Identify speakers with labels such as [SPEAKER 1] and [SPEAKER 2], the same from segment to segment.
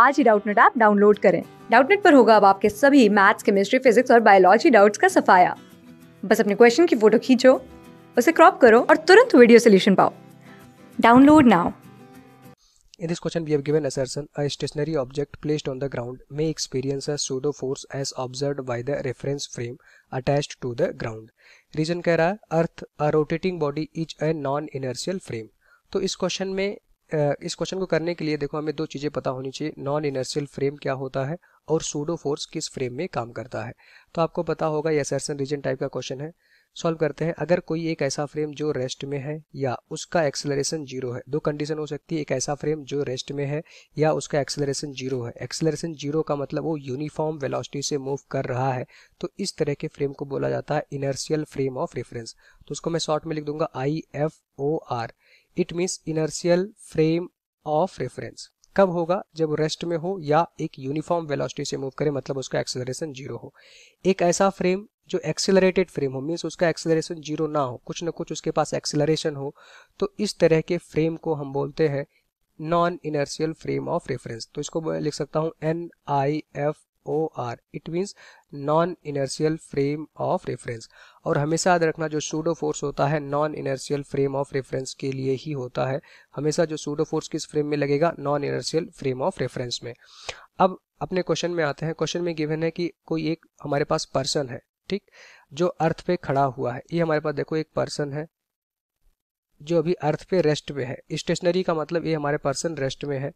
[SPEAKER 1] आज ही Doubtnut app download करें डाउटनेट पर होगा अब आपके सभी मैथ्स केमिस्ट्री फिजिक्स और बायोलॉजी डाउट्स का सफाया बस अपने क्वेश्चन की फोटो खींचो उसे क्रॉप करो और तुरंत वीडियो सोल्यूशन पाओ download now In this question, we have given assertion a stationary object placed on the ground may experience a pseudo force as observed by the reference frame attached to the ground. Reason कह रहा है earth a rotating body is a non inertial frame तो इस question में इस question को करने के लिए देखो हमें दो चीज़ें पता होनी चाहिए नॉन इनर्शियल फ्रेम क्या होता है और सूडो फोर्स किस फ्रेम में काम करता है तो आपको पता होगा ये असर्सन रीजन टाइप का क्वेश्चन है सॉल्व करते हैं अगर कोई एक ऐसा फ्रेम जो रेस्ट में है या उसका एक्सेलरेशन जीरो है दो कंडीशन हो सकती है एक ऐसा फ्रेम जो रेस्ट में है या उसका एक्सेलरेशन जीरो है एक्सेलरेशन जीरो का मतलब वो यूनिफॉर्म वेलोसिटी से मूव कर रहा है तो इस तरह के फ्रेम को बोला जाता है इनर्शियल फ्रेम ऑफ रेफरेंस तो उसको मैं शॉर्ट में लिख दूंगा I F O R it means inertial frame of reference कब होगा जब रेस्ट में हो या एक यूनिफॉर्म वेलोसिटी से मूव करे मतलब उसका एक्सेलरेशन जीरो हो एक ऐसा फ्रेम जो एक्सेलरेटेड फ्रेम हो मीन्स उसका एक्सेलरेशन जीरो ना हो कुछ ना कुछ उसके पास एक्सेलरेशन हो तो इस तरह के फ्रेम को हम बोलते हैं non inertial frame of reference तो इसको लिख सकता हूँ N I F OR it means non inertial frame of reference और हमेशा याद रखना जो सूडो फोर्स होता है non inertial frame of reference के लिए ही होता है हमेशा जो सूडो फोर्स किस फ्रेम में लगेगा non inertial frame of reference में अब अपने क्वेश्चन में आते हैं क्वेश्चन में गिवन है कि कोई एक हमारे पास पर्सन है ठीक जो अर्थ पे खड़ा हुआ है ये हमारे पास देखो एक पर्सन है जो अभी अर्थ पे रेस्ट पे है स्टेशनरी का मतलब ये हमारे पर्सन रेस्ट में है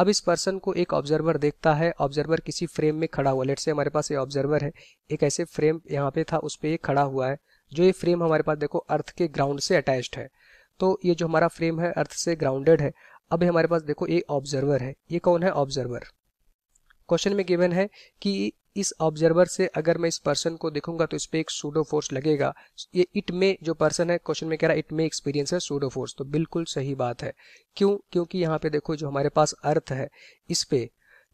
[SPEAKER 1] अब इस पर्सन को एक ऑब्जर्वर देखता है ऑब्जर्वर किसी फ्रेम में खड़ा हुआ लेट से हमारे पास ये ऑब्जर्वर है एक ऐसे फ्रेम यहाँ पे था उस पर खड़ा हुआ है जो ये फ्रेम हमारे पास देखो अर्थ के ग्राउंड से अटैच्ड है तो ये जो हमारा फ्रेम है अर्थ से ग्राउंडेड है अब हमारे पास देखो ये ऑब्जर्वर है ये कौन है ऑब्जर्वर क्वेश्चन में गिवन है कि इस ऑब्जर्वर से अगर मैं इस पर्सन को देखूंगा तो इस पर एक सूडो फोर्स लगेगा ये इट में जो पर्सन है क्वेश्चन में कह रहा है इट में एक्सपीरियंस है सूडो फोर्स तो बिल्कुल सही बात है क्यों क्योंकि यहाँ पे देखो जो हमारे पास अर्थ है इस पे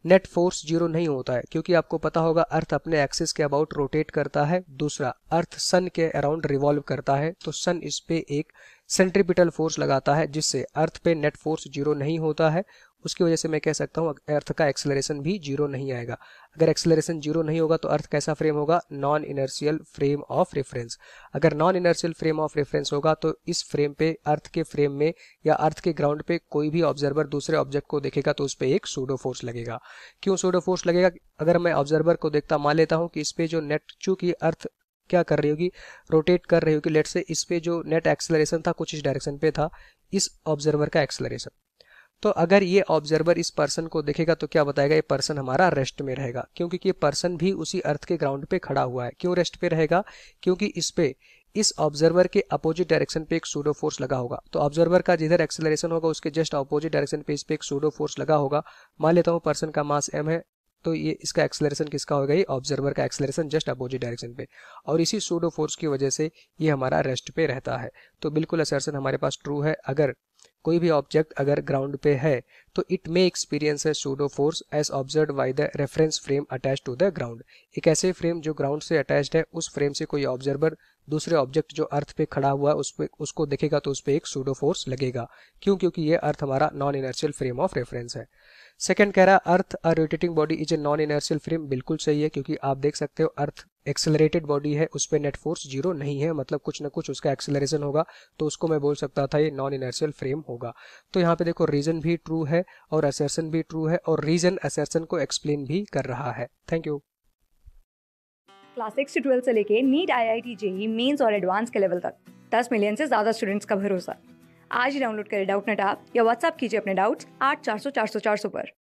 [SPEAKER 1] नेट फोर्स जीरो नहीं होता है क्योंकि आपको पता होगा अर्थ अपने एक्सिस के अबाउट रोटेट करता है दूसरा अर्थ सन के अराउंड रिवॉल्व करता है तो सन इस पे एक सेंट्रीपिटल फोर्स लगाता है जिससे अर्थ पे नेट फोर्स जीरो नहीं होता है उसकी वजह से मैं कह सकता हूँ अर्थ का एक्सेलरेशन भी जीरो नहीं आएगा अगर एक्सेलरेशन जीरो नहीं होगा तो अर्थ कैसा फ्रेम होगा non inertial frame of reference अगर non inertial frame of reference होगा तो इस फ्रेम पे अर्थ के फ्रेम में या अर्थ के ग्राउंड पे कोई भी ऑब्जर्वर दूसरे ऑब्जेक्ट को देखेगा तो उस पर एक सूडो फोर्स लगेगा क्यों सूडो फोर्स लगेगा अगर मैं ऑब्जर्वर को देखता मान लेता हूँ कि इस पे जो नेट चूंकि अर्थ क्या कर रही होगी रोटेट कर रही होगी लेट से इस पे जो नेट एक्सेलरेशन था कुछ इस डायरेक्शन पे था इस ऑब्जर्वर का एक्सेलरेशन तो अगर ये ऑब्जर्वर इस पर्सन को देखेगा तो क्या बताएगा ये पर्सन हमारा रेस्ट में रहेगा क्योंकि ये पर्सन भी उसी अर्थ के ग्राउंड पे खड़ा हुआ है क्यों रेस्ट पे रहेगा क्योंकि इस पे इस ऑब्जर्वर के अपोजिट डायरेक्शन पे एक सूडो फोर्स लगा होगा तो ऑब्जर्वर का जिधर एक्सेलरेशन होगा उसके जस्ट अपोजिट डायरेक्शन पे इस पे एक सूडो फोर्स लगा होगा मान लेता हूँ पर्सन का मास एम है तो ये इसका एक्सेलरेशन किसका होगा ये ऑब्जर्वर का एक्सेलरेशन जस्ट अपोजिट डायरेक्शन पे और इसी सूडो फोर्स की वजह से ये हमारा रेस्ट पे रहता है तो बिल्कुल असरसन हमारे पास ट्रू है अगर कोई भी ऑब्जेक्ट अगर ग्राउंड पे है तो इट मे एक्सपीरियंस है pseudo force as observe by the reference frame attach to the ground एक ऐसे फ्रेम जो ग्राउंड से अटैच है उस फ्रेम से कोई ऑब्जर्वर दूसरे ऑब्जेक्ट जो अर्थ पे खड़ा हुआ है उस पर उसको देखेगा तो उस पर एक सूडो फोर्स लगेगा क्यों क्योंकि ये अर्थ हमारा non inertial frame of reference है सेकेंड कह रहा है earth a rotating body is a non inertial frame बिल्कुल सही है क्योंकि आप देख सकते हो अर्थ एक्सेलरेटेड बॉडी है उस पर नेट फोर्स जीरो नहीं है मतलब कुछ ना कुछ उसका एक्सेलरेशन होगा तो उसको मैं बोल सकता था ये नॉन इनर्शियल फ्रेम होगा तो यहाँ पे देखो रीजन भी ट्रू है और असर्सन भी ट्रू है और रीजन असर्सन को एक्सप्लेन भी कर रहा है थैंक यू क्लास सिक्स से ट्वेल्थ से लेके NEET I I T JEE mains और एडवांस के लेवल तक दस मिलियन से ज़्यादा स्टूडेंट्स का भरोसा आज ही डाउनलोड करें डाउट नेट आप या व्हाट्सअप कीजिए अपने डाउट्स आठ चार सौ चार सौ चार सौ पर